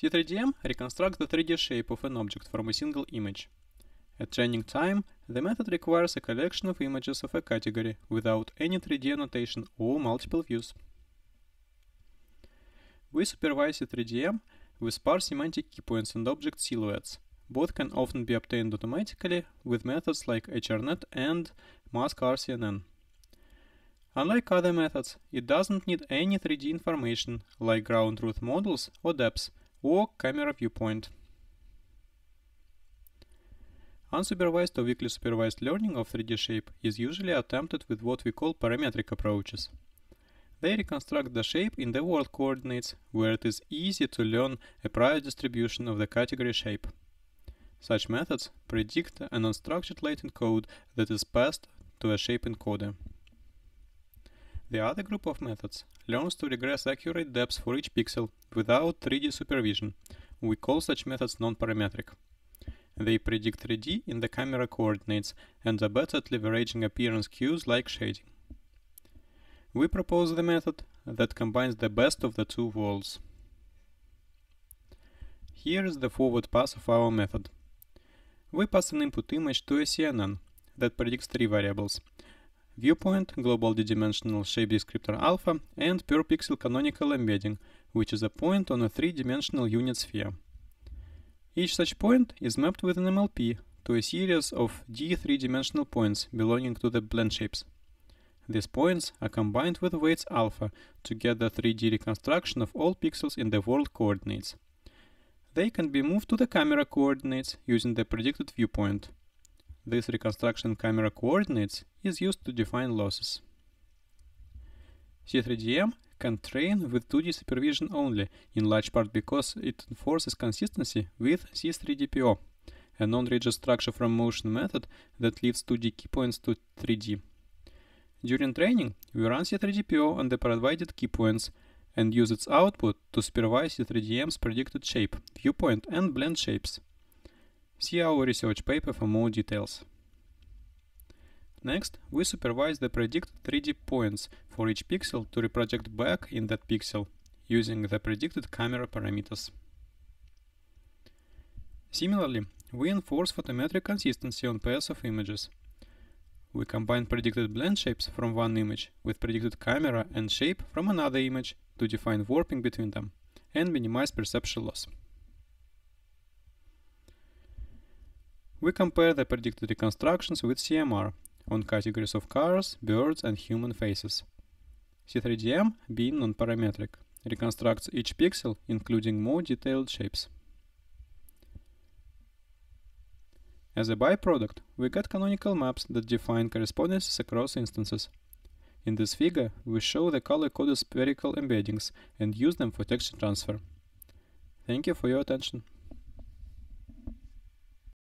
C3DM reconstructs the 3D shape of an object from a single image. At training time, the method requires a collection of images of a category without any 3D annotation or multiple views. We supervise C3DM with sparse semantic keypoints and object silhouettes. Both can often be obtained automatically with methods like hrnet and maskrcnn. Unlike other methods, it doesn't need any 3D information like ground truth models or depths or camera viewpoint. Unsupervised or weakly supervised learning of 3D shape is usually attempted with what we call parametric approaches. They reconstruct the shape in the world coordinates, where it is easy to learn a prior distribution of the category shape. Such methods predict an unstructured latent code that is passed to a shape encoder. The other group of methods learns to regress accurate depths for each pixel without 3D supervision. We call such methods non-parametric. They predict 3D in the camera coordinates and are better at leveraging appearance cues like shading. We propose the method that combines the best of the two worlds. Here is the forward pass of our method. We pass an input image to a CNN that predicts three variables – viewpoint, global d-dimensional shape descriptor alpha, and per pixel canonical embedding, which is a point on a three-dimensional unit sphere. Each such point is mapped with an MLP to a series of d three-dimensional points belonging to the blend shapes. These points are combined with weights alpha to get the 3D reconstruction of all pixels in the world coordinates. They can be moved to the camera coordinates using the predicted viewpoint. This reconstruction camera coordinates is used to define losses. C3DM can train with 2D supervision only, in large part because it enforces consistency with C3DPO, a non-rigid structure from motion method that leaves 2D keypoints to 3D. During training, we run C3DPO on the provided keypoints and use its output to supervise C3DM's predicted shape, viewpoint and blend shapes. See our research paper for more details. Next, we supervise the predicted 3D points for each pixel to reproject back in that pixel using the predicted camera parameters. Similarly, we enforce photometric consistency on pairs of images. We combine predicted blend shapes from one image with predicted camera and shape from another image to define warping between them and minimize perceptual loss. We compare the predicted reconstructions with CMR on categories of cars, birds and human faces. C3DM, being non-parametric, reconstructs each pixel, including more detailed shapes. As a byproduct, we get canonical maps that define correspondences across instances. In this figure, we show the color-coded spherical embeddings and use them for texture transfer. Thank you for your attention.